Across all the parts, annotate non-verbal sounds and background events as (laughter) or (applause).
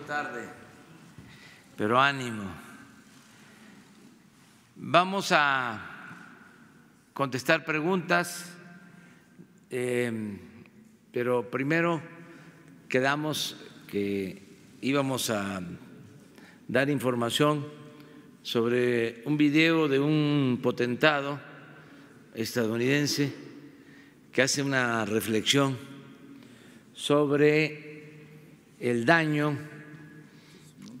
tarde, pero ánimo. Vamos a contestar preguntas, eh, pero primero quedamos que íbamos a dar información sobre un video de un potentado estadounidense que hace una reflexión sobre el daño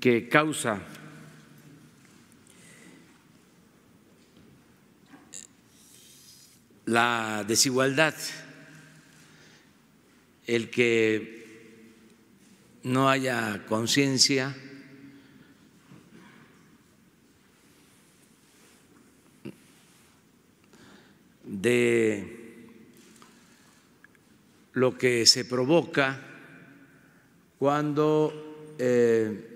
que causa la desigualdad, el que no haya conciencia, de lo que se provoca cuando eh,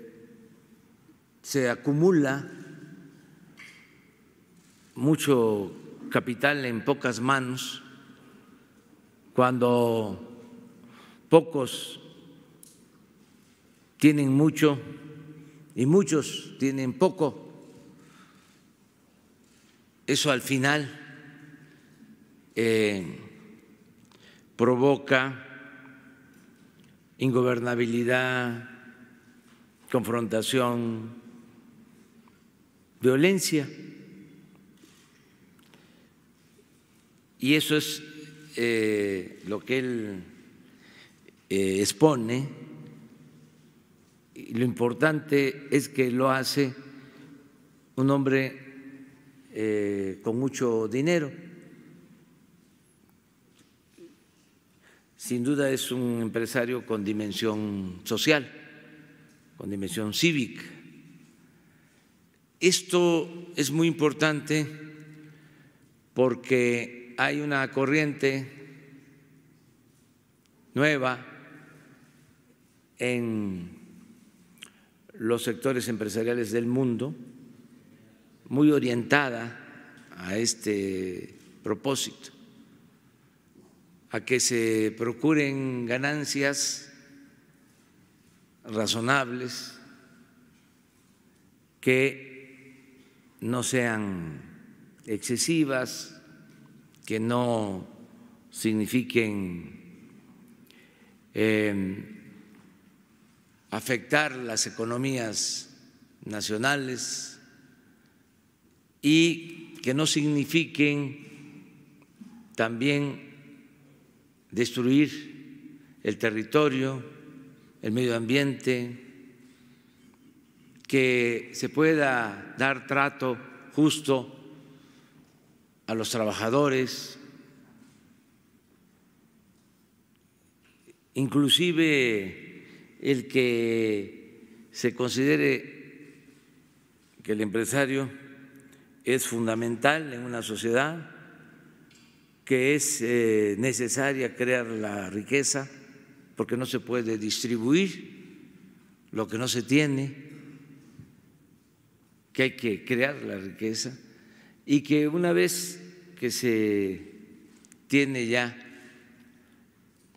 se acumula mucho capital en pocas manos, cuando pocos tienen mucho y muchos tienen poco, eso al final eh, provoca ingobernabilidad, confrontación, violencia. Y eso es eh, lo que él eh, expone. Y lo importante es que lo hace un hombre eh, con mucho dinero. Sin duda es un empresario con dimensión social, con dimensión cívica esto es muy importante porque hay una corriente nueva en los sectores empresariales del mundo, muy orientada a este propósito, a que se procuren ganancias razonables que no sean excesivas, que no signifiquen em, afectar las economías nacionales y que no signifiquen también destruir el territorio, el medio ambiente, que se pueda dar trato justo a los trabajadores, inclusive el que se considere que el empresario es fundamental en una sociedad, que es eh, necesaria crear la riqueza, porque no se puede distribuir lo que no se tiene que hay que crear la riqueza y que una vez que se tiene ya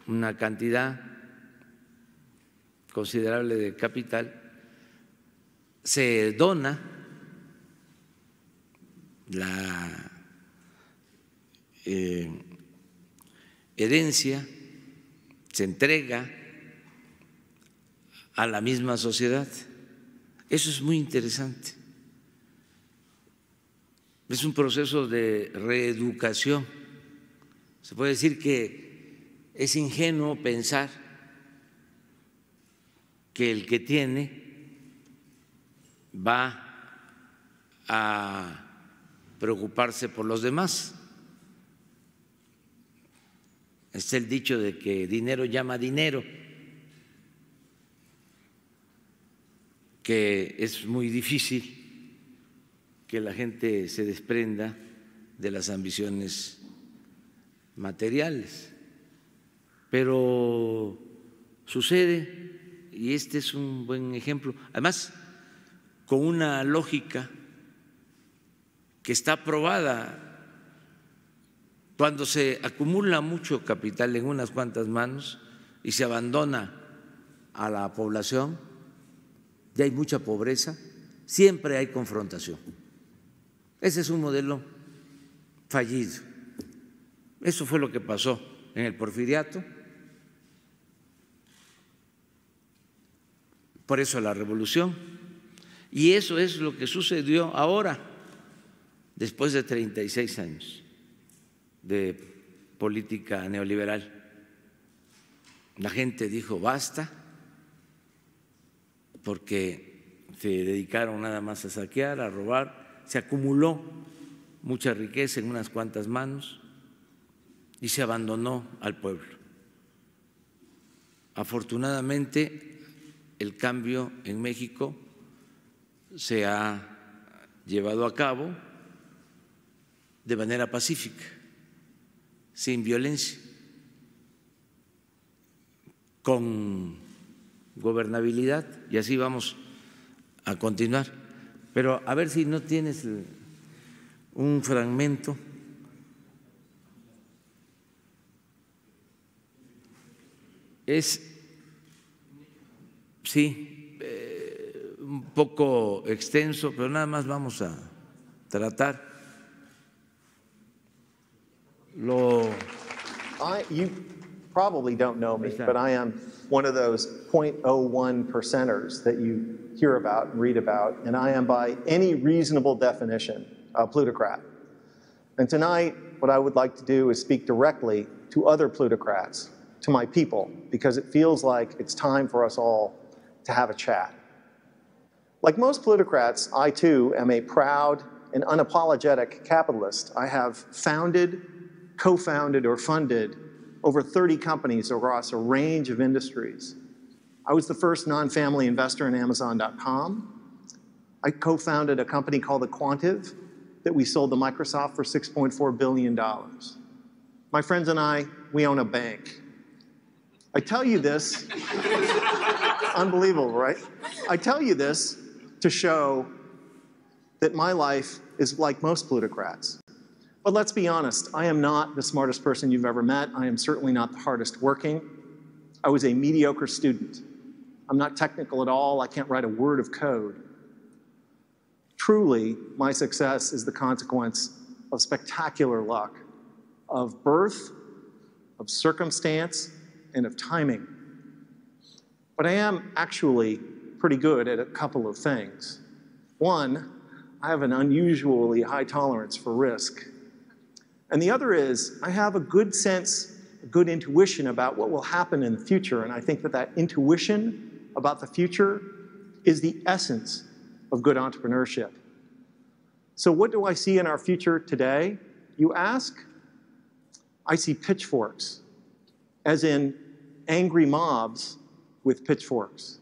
una cantidad considerable de capital, se dona la eh, herencia, se entrega a la misma sociedad. Eso es muy interesante es un proceso de reeducación. Se puede decir que es ingenuo pensar que el que tiene va a preocuparse por los demás. Está el dicho de que dinero llama dinero, que es muy difícil que la gente se desprenda de las ambiciones materiales. Pero sucede, y este es un buen ejemplo, además, con una lógica que está probada. Cuando se acumula mucho capital en unas cuantas manos y se abandona a la población, ya hay mucha pobreza, siempre hay confrontación. Ese es un modelo fallido. Eso fue lo que pasó en el porfiriato. Por eso la revolución. Y eso es lo que sucedió ahora, después de 36 años de política neoliberal. La gente dijo basta porque se dedicaron nada más a saquear, a robar, se acumuló mucha riqueza en unas cuantas manos y se abandonó al pueblo. Afortunadamente, el cambio en México se ha llevado a cabo de manera pacífica, sin violencia, con gobernabilidad, y así vamos a continuar. Pero a ver si no tienes un fragmento. Es, sí, eh, un poco extenso, pero nada más vamos a tratar lo... Ah, probably don't know me, but I am one of those 0.01 percenters that you hear about, and read about, and I am by any reasonable definition a plutocrat. And tonight, what I would like to do is speak directly to other plutocrats, to my people, because it feels like it's time for us all to have a chat. Like most plutocrats, I too am a proud and unapologetic capitalist. I have founded, co founded, or funded over 30 companies across a range of industries. I was the first non-family investor in Amazon.com. I co-founded a company called Aquantive that we sold to Microsoft for $6.4 billion. My friends and I, we own a bank. I tell you this, (laughs) unbelievable, right? I tell you this to show that my life is like most plutocrats. But let's be honest, I am not the smartest person you've ever met. I am certainly not the hardest working. I was a mediocre student. I'm not technical at all. I can't write a word of code. Truly, my success is the consequence of spectacular luck, of birth, of circumstance, and of timing. But I am actually pretty good at a couple of things. One, I have an unusually high tolerance for risk. And the other is I have a good sense, a good intuition about what will happen in the future. And I think that that intuition about the future is the essence of good entrepreneurship. So, what do I see in our future today? You ask? I see pitchforks, as in angry mobs with pitchforks.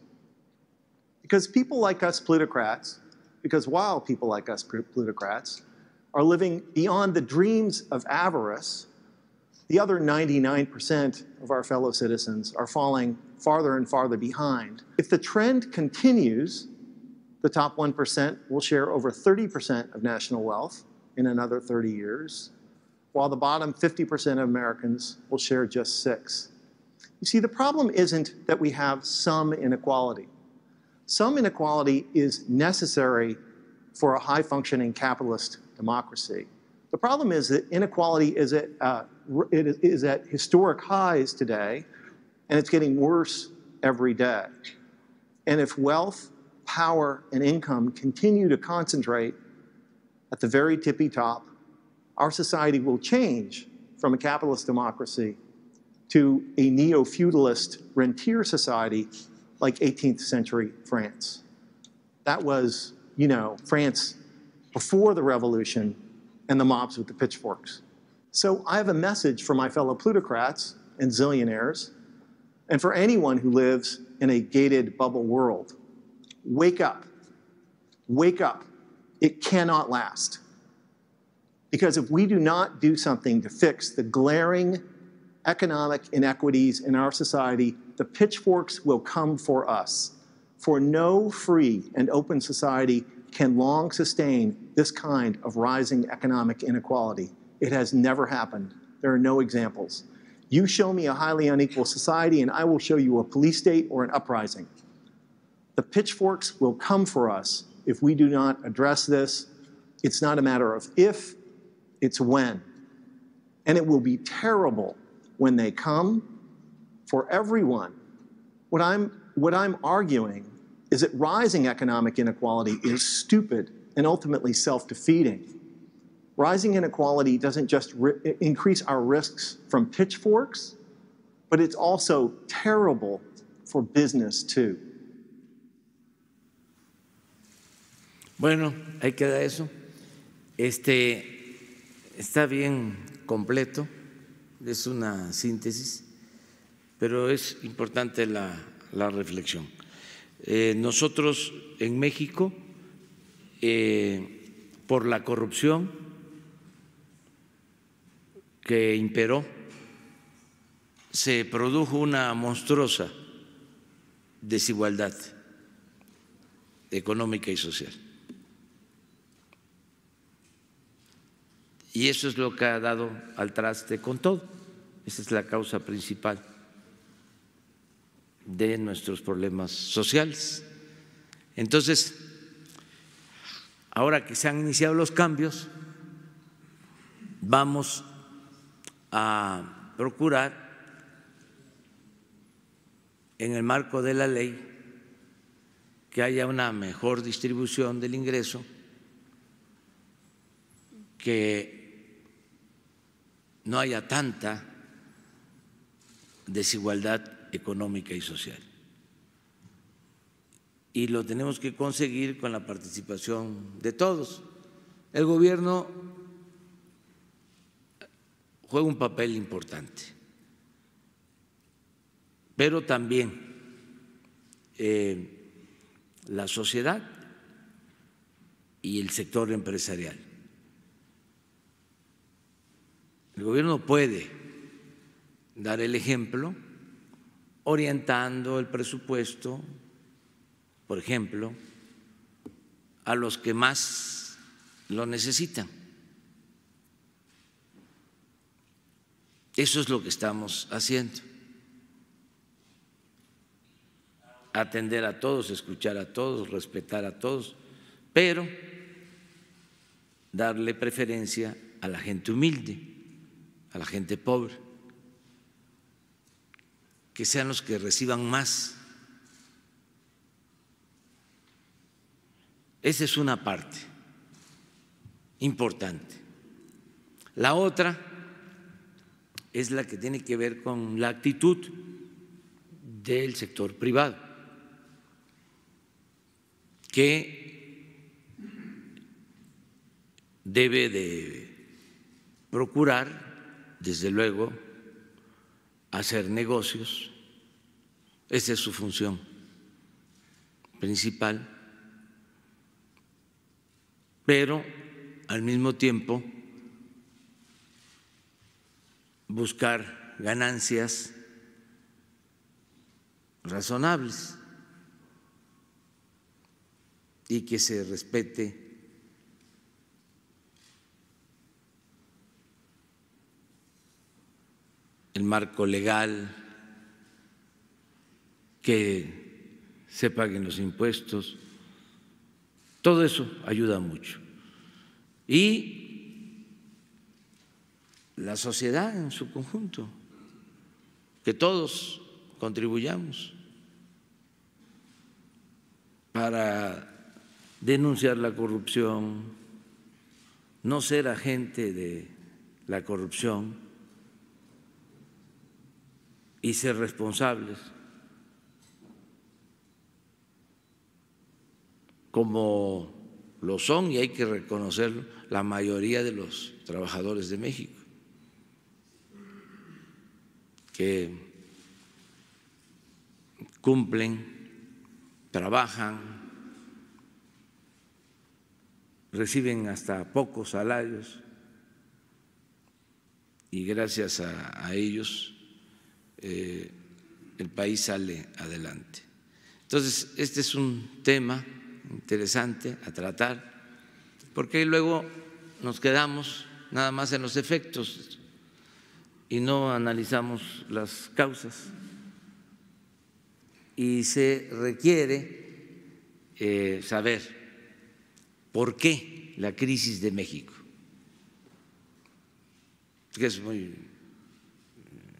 Because people like us plutocrats, because wow, people like us plutocrats, are living beyond the dreams of avarice, the other 99% of our fellow citizens are falling farther and farther behind. If the trend continues, the top 1% will share over 30% of national wealth in another 30 years, while the bottom 50% of Americans will share just 6. You see, the problem isn't that we have some inequality. Some inequality is necessary for a high-functioning capitalist democracy. The problem is that inequality is at, uh, at historic highs today, and it's getting worse every day. And if wealth, power, and income continue to concentrate at the very tippy top, our society will change from a capitalist democracy to a neo-feudalist rentier society like 18th century France. That was, you know, France before the revolution and the mobs with the pitchforks. So I have a message for my fellow plutocrats and zillionaires, and for anyone who lives in a gated bubble world. Wake up. Wake up. It cannot last. Because if we do not do something to fix the glaring economic inequities in our society, the pitchforks will come for us. For no free and open society can long sustain this kind of rising economic inequality. It has never happened. There are no examples. You show me a highly unequal society, and I will show you a police state or an uprising. The pitchforks will come for us if we do not address this. It's not a matter of if, it's when. And it will be terrible when they come for everyone. What I'm, what I'm arguing is that rising economic inequality is stupid and ultimately self defeating. Rising inequality doesn't just increase our risks from pitchforks, but it's also terrible for business too. Bueno, ahí queda eso. Este está bien completo, es una síntesis, pero es importante la, la reflexión. Eh, nosotros en México Eh, por la corrupción que imperó, se produjo una monstruosa desigualdad económica y social. Y eso es lo que ha dado al traste con todo. Esa es la causa principal de nuestros problemas sociales. Entonces, ahora que se han iniciado los cambios, vamos a procurar en el marco de la ley que haya una mejor distribución del ingreso, que no haya tanta desigualdad económica y social y lo tenemos que conseguir con la participación de todos. El gobierno juega un papel importante, pero también eh, la sociedad y el sector empresarial. El gobierno puede dar el ejemplo orientando el presupuesto, por ejemplo, a los que más lo necesitan. Eso es lo que estamos haciendo. Atender a todos, escuchar a todos, respetar a todos, pero darle preferencia a la gente humilde, a la gente pobre, que sean los que reciban más Esa es una parte importante. La otra es la que tiene que ver con la actitud del sector privado, que debe de procurar, desde luego, hacer negocios, esa es su función principal pero al mismo tiempo buscar ganancias razonables y que se respete el marco legal, que se paguen los impuestos. Todo eso ayuda mucho. Y la sociedad en su conjunto, que todos contribuyamos para denunciar la corrupción, no ser agente de la corrupción y ser responsables como lo son, y hay que reconocerlo, la mayoría de los trabajadores de México, que cumplen, trabajan, reciben hasta pocos salarios y gracias a, ellos eh, el país sale adelante. Entonces, este es un tema interesante a tratar, porque luego nos quedamos nada más en los efectos y no analizamos las causas. Y se requiere eh, saber por qué la crisis de México, que es muy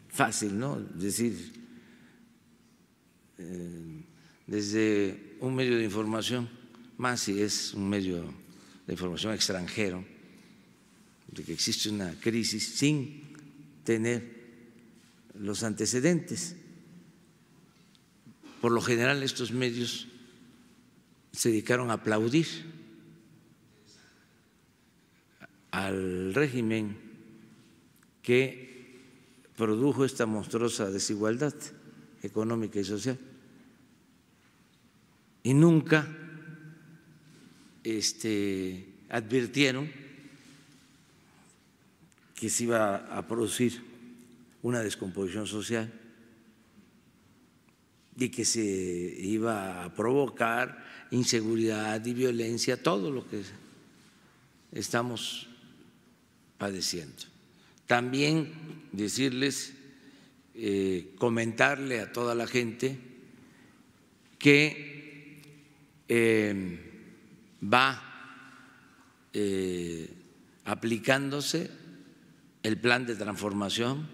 fácil, ¿no? Decir eh, desde un medio de información más si es un medio de información extranjero, de que existe una crisis sin tener los antecedentes. Por lo general estos medios se dedicaron a aplaudir al régimen que produjo esta monstruosa desigualdad económica y social. Y nunca este, advirtieron que se iba a producir una descomposición social y que se iba a provocar inseguridad y violencia, todo lo que estamos padeciendo. También decirles, eh, comentarle a toda la gente que eh, va eh, aplicándose el plan de transformación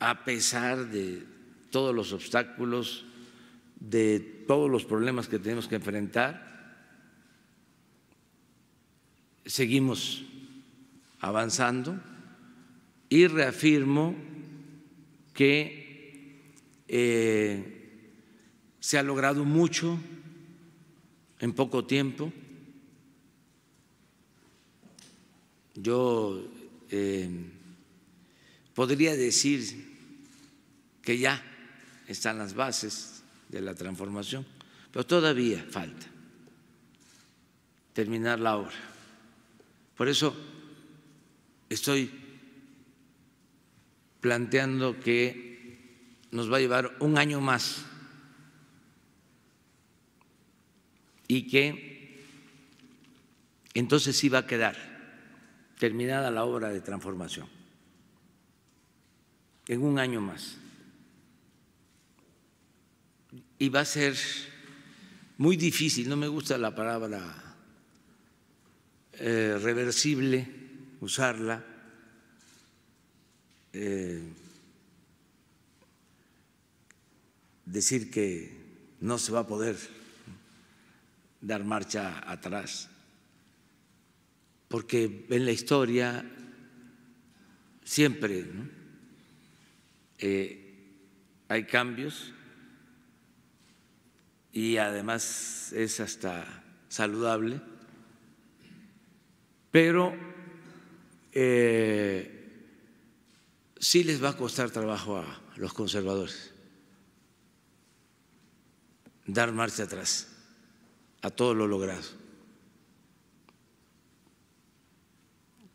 a pesar de todos los obstáculos, de todos los problemas que tenemos que enfrentar, seguimos avanzando y reafirmo que eh, se ha logrado mucho en poco tiempo. Yo eh, podría decir que ya están las bases de la transformación, pero todavía falta terminar la obra. Por eso estoy planteando que nos va a llevar un año más y que entonces iba a quedar terminada la obra de transformación en un año más. Y va a ser muy difícil, no me gusta la palabra eh, reversible, usarla. Eh, decir que no se va a poder dar marcha atrás, porque en la historia siempre eh, hay cambios y además es hasta saludable, pero eh, sí les va a costar trabajo a los conservadores dar marcha atrás a todo lo logrado.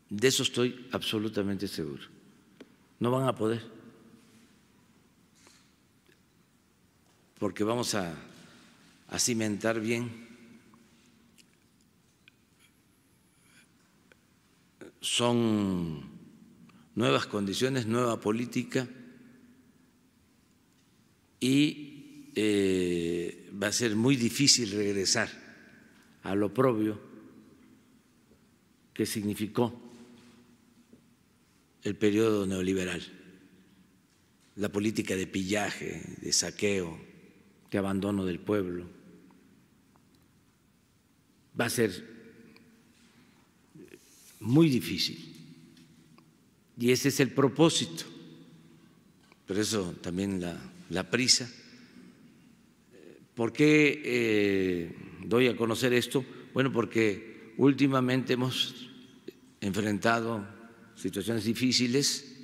De eso estoy absolutamente seguro. No van a poder. Porque vamos a, cimentar bien son nuevas condiciones, nueva política y eh, va a ser muy difícil regresar a lo propio que significó el periodo neoliberal, la política de pillaje, de saqueo, de abandono del pueblo. Va a ser muy difícil. Y ese es el propósito. Por eso también la prisa. ¿Por qué eh, doy a conocer esto? Bueno, porque últimamente hemos enfrentado situaciones difíciles,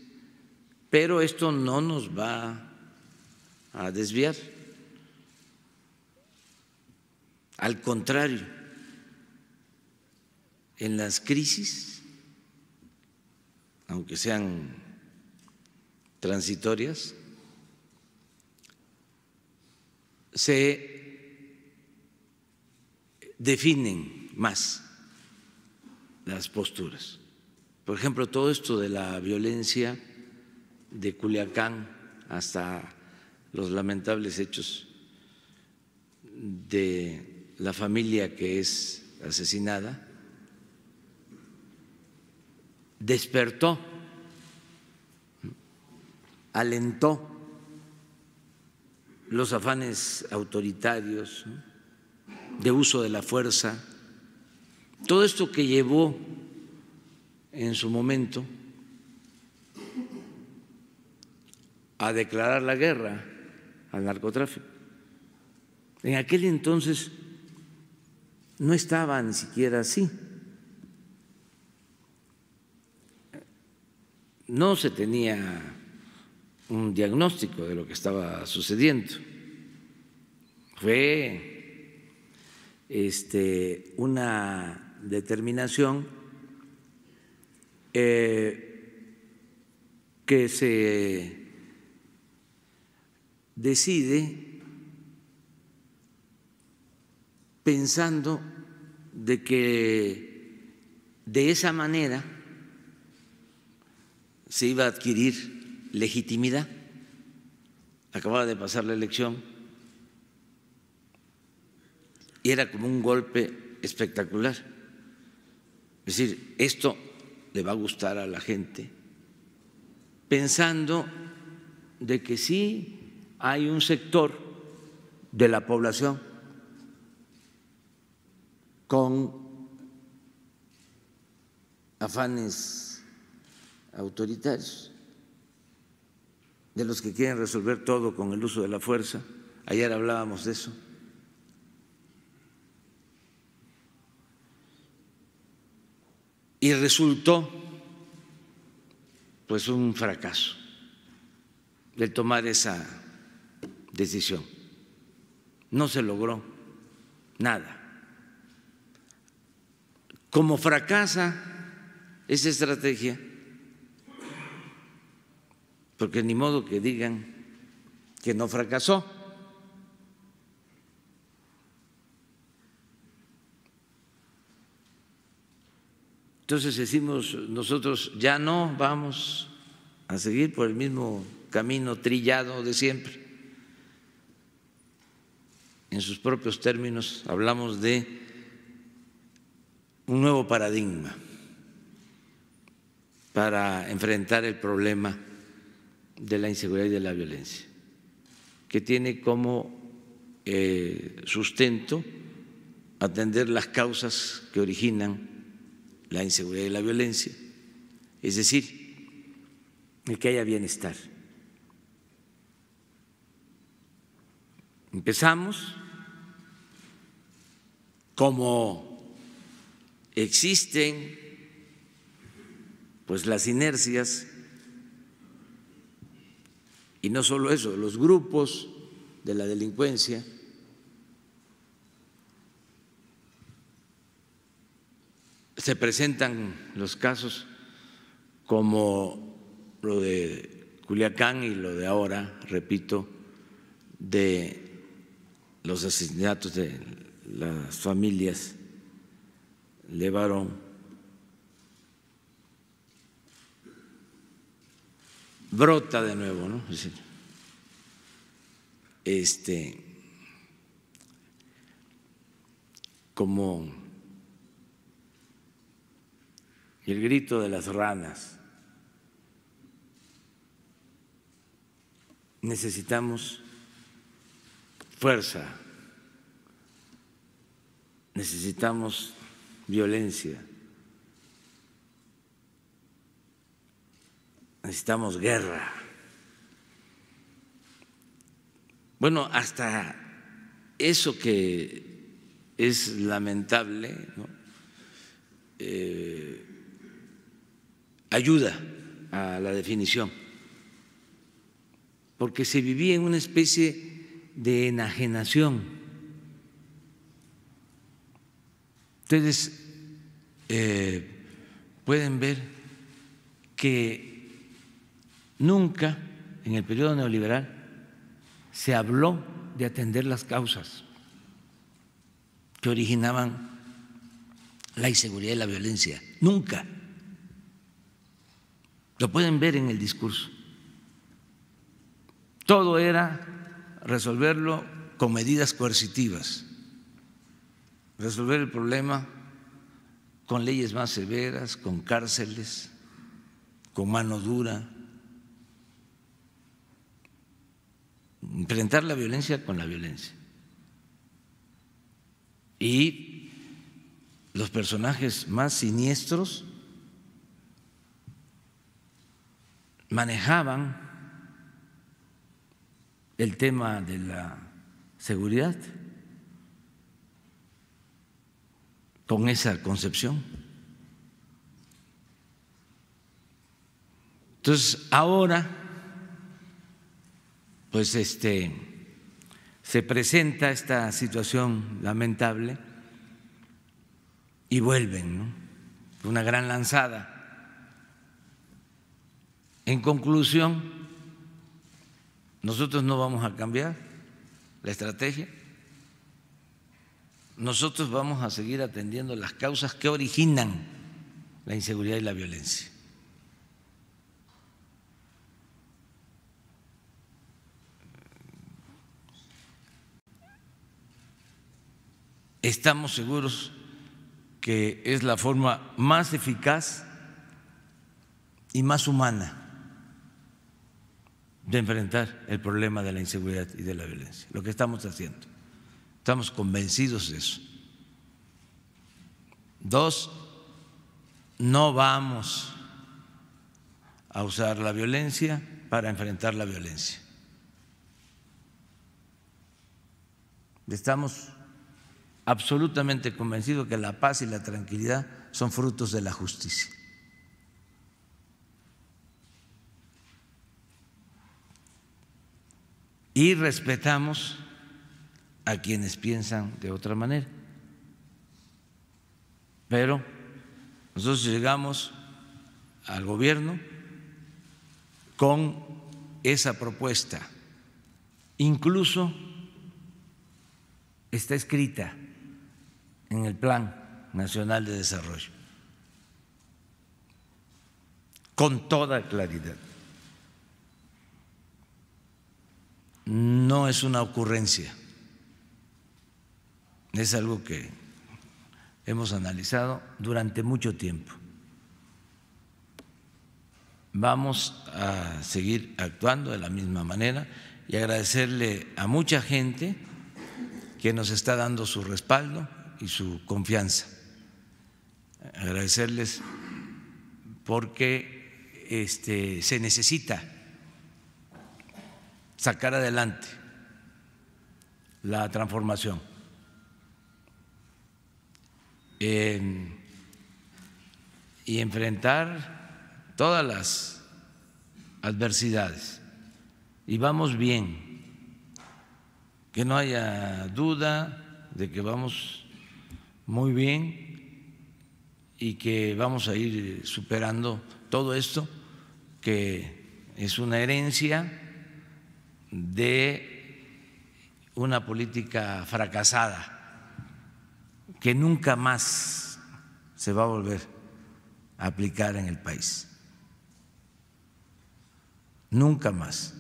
pero esto no nos va a desviar. Al contrario, en las crisis, aunque sean transitorias, se definen más las posturas. Por ejemplo, todo esto de la violencia de Culiacán hasta los lamentables hechos de la familia que es asesinada, despertó, alentó los afanes autoritarios, de uso de la fuerza, todo esto que llevó en su momento a declarar la guerra al narcotráfico. En aquel entonces no estaba ni siquiera así. No se tenía un diagnóstico de lo que estaba sucediendo. Fue este, una determinación eh, que se decide pensando de que de esa manera se iba a adquirir legitimidad. Acababa de pasar la elección y era como un golpe espectacular. Es decir, esto le va a gustar a la gente, pensando de que sí hay un sector de la población con afanes autoritarios de los que quieren resolver todo con el uso de la fuerza. Ayer hablábamos de eso. Y resultó pues un fracaso de tomar esa decisión. No se logró nada. Como fracasa esa estrategia, porque ni modo que digan que no fracasó. Entonces decimos nosotros, ya no vamos a seguir por el mismo camino trillado de siempre. En sus propios términos hablamos de un nuevo paradigma para enfrentar el problema de la inseguridad y de la violencia, que tiene como eh, sustento atender las causas que originan la inseguridad y la violencia, es decir, el que haya bienestar. Empezamos como existen pues las inercias y no solo eso, los grupos de la delincuencia se presentan los casos como lo de Culiacán y lo de ahora, repito, de los asesinatos de las familias de brota de nuevo, ¿no? Este, como el grito de las ranas. Necesitamos fuerza, necesitamos violencia necesitamos guerra. Bueno, hasta eso que es lamentable eh, ayuda a la definición, porque se vivía en una especie de enajenación. Ustedes eh, pueden ver que Nunca en el periodo neoliberal se habló de atender las causas que originaban la inseguridad y la violencia. Nunca. Lo pueden ver en el discurso. Todo era resolverlo con medidas coercitivas, resolver el problema con leyes más severas, con cárceles, con mano dura, enfrentar la violencia con la violencia. Y los personajes más siniestros manejaban el tema de la seguridad con esa concepción. Entonces, ahora pues este, se presenta esta situación lamentable y vuelven, una gran lanzada. En conclusión, nosotros no vamos a cambiar la estrategia, nosotros vamos a seguir atendiendo las causas que originan la inseguridad y la violencia. Estamos seguros que es la forma más eficaz y más humana de enfrentar el problema de la inseguridad y de la violencia, lo que estamos haciendo. Estamos convencidos de eso. Dos, no vamos a usar la violencia para enfrentar la violencia. Estamos absolutamente convencido que la paz y la tranquilidad son frutos de la justicia. Y respetamos a quienes piensan de otra manera. Pero nosotros llegamos al gobierno con esa propuesta. Incluso está escrita en el Plan Nacional de Desarrollo, con toda claridad. No es una ocurrencia, es algo que hemos analizado durante mucho tiempo. Vamos a seguir actuando de la misma manera y agradecerle a mucha gente que nos está dando su respaldo y su confianza. Agradecerles porque este, se necesita sacar adelante la transformación. y enfrentar todas las adversidades. Y vamos bien, que no haya duda de que vamos muy bien y que vamos a ir superando todo esto que es una herencia de una política fracasada que nunca más se va a volver a aplicar en el país. Nunca más.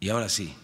Y ahora sí.